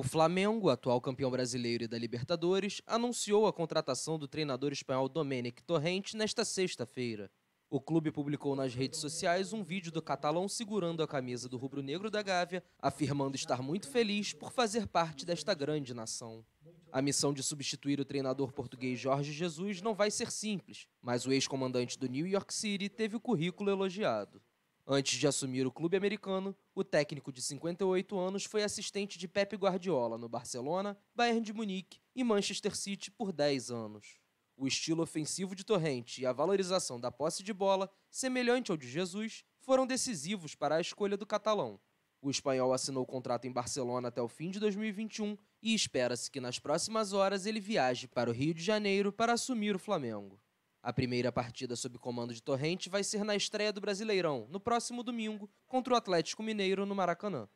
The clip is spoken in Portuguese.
O Flamengo, atual campeão brasileiro e da Libertadores, anunciou a contratação do treinador espanhol Domènec Torrente nesta sexta-feira. O clube publicou nas redes sociais um vídeo do catalão segurando a camisa do rubro-negro da Gávea, afirmando estar muito feliz por fazer parte desta grande nação. A missão de substituir o treinador português Jorge Jesus não vai ser simples, mas o ex-comandante do New York City teve o currículo elogiado. Antes de assumir o clube americano, o técnico de 58 anos foi assistente de Pep Guardiola no Barcelona, Bayern de Munique e Manchester City por 10 anos. O estilo ofensivo de Torrente e a valorização da posse de bola, semelhante ao de Jesus, foram decisivos para a escolha do catalão. O espanhol assinou o contrato em Barcelona até o fim de 2021 e espera-se que nas próximas horas ele viaje para o Rio de Janeiro para assumir o Flamengo. A primeira partida sob comando de Torrente vai ser na estreia do Brasileirão, no próximo domingo, contra o Atlético Mineiro no Maracanã.